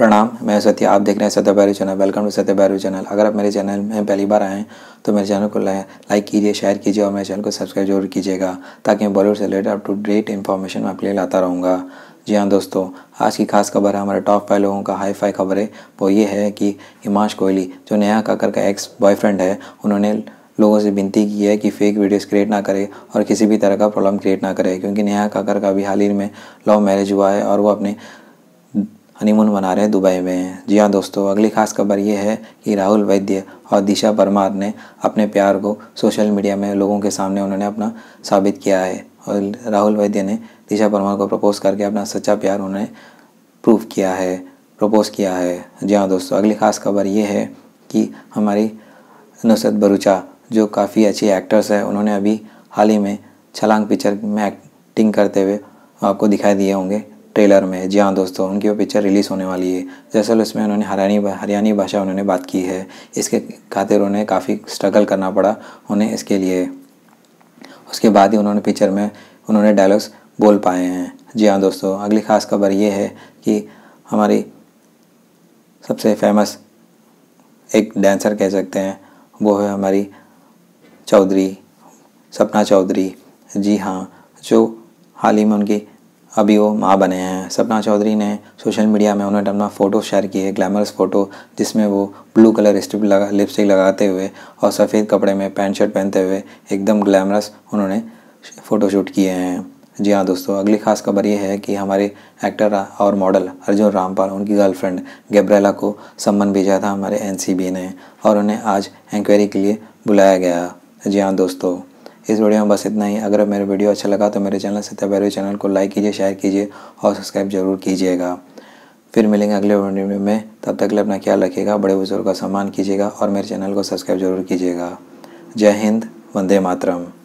प्रणाम मैं सत्य आप देख रहे हैं सत्य भैरव चैनल वेलकम टू सत्य भैरव चैनल अगर आप मेरे चैनल में पहली बार आए हैं तो मेरे चैनल को लाइक कीजिए शेयर कीजिए और मेरे चैनल को सब्सक्राइब जरूर कीजिएगा ताकि मैं बॉलीवुड से related up to date information आपके लिए लाता रहूँगा जी हाँ दोस्तों आज की खास खबर है हमारे टॉप फाइव लोगों का हाई फाई खबर है वो ये है कि हिमांश कोहली जो नया काकर का एक्स बॉयफ्रेंड है उन्होंने लोगों से विनती की है कि फेक वीडियोस क्रिएट ना करें और किसी भी तरह का प्रॉब्लम क्रिएट ना करें क्योंकि नेहा काकर का अभी हाल ही में लव मैरिज हुआ है और वो अपने हनीमून मना रहे दुबई में जी हाँ दोस्तों अगली खास खबर ये है कि राहुल वैद्य और दिशा परमार ने अपने प्यार को सोशल मीडिया में लोगों के सामने उन्होंने अपना साबित किया है और राहुल वैद्य ने दिशा परमार को प्रपोज करके अपना सच्चा प्यार उन्होंने प्रूव किया है प्रपोज किया है जी हाँ दोस्तों अगली खास खबर ये है कि हमारी नुसरत भरूचा जो काफ़ी अच्छी एक्टर्स है उन्होंने अभी हाल ही में छलांग पिक्चर में एक्टिंग करते हुए आपको दिखाई दिए होंगे ट्रेलर में जी हाँ दोस्तों उनकी वो पिक्चर रिलीज़ होने वाली है दरअसल उसमें उन्होंने हरियाणी हरियाणी भाषा उन्होंने बात की है इसके खातिर उन्हें काफ़ी स्ट्रगल करना पड़ा उन्हें इसके लिए उसके बाद ही उन्होंने पिक्चर में उन्होंने डायलॉग्स बोल पाए हैं जी हाँ दोस्तों अगली ख़ास खबर ये है कि हमारी सबसे फेमस एक डांसर कह सकते हैं वो है हमारी चौधरी सपना चौधरी जी हाँ जो हाल ही में उनकी अभी वो माँ बने हैं सपना चौधरी ने सोशल मीडिया में उन्होंने अपना फ़ोटो शेयर किए ग्लैमरस फ़ोटो जिसमें वो ब्लू कलर स्टिप लगा लिपस्टिक लगाते हुए और सफ़ेद कपड़े में पैंट शर्ट पहनते हुए एकदम ग्लैमरस उन्होंने फ़ोटो शूट किए हैं जी हाँ दोस्तों अगली खास खबर ये है कि हमारे एक्टर और मॉडल अर्जुन रामपाल उनकी गर्लफ्रेंड गैब्रेला को सम्मान भेजा था हमारे एन ने और उन्हें आज इंक्वायरी के लिए बुलाया गया जी हाँ दोस्तों इस वीडियो में बस इतना ही अगर मेरा वीडियो अच्छा लगा तो मेरे चैनल से तब चैनल को लाइक कीजिए शेयर कीजिए और सब्सक्राइब जरूर कीजिएगा फिर मिलेंगे अगले वीडियो में तब तक लिए अपना ख्याल रखिएगा बड़े बुजुर्ग का सम्मान कीजिएगा और मेरे चैनल को सब्सक्राइब जरूर कीजिएगा जय हिंद वंदे मातरम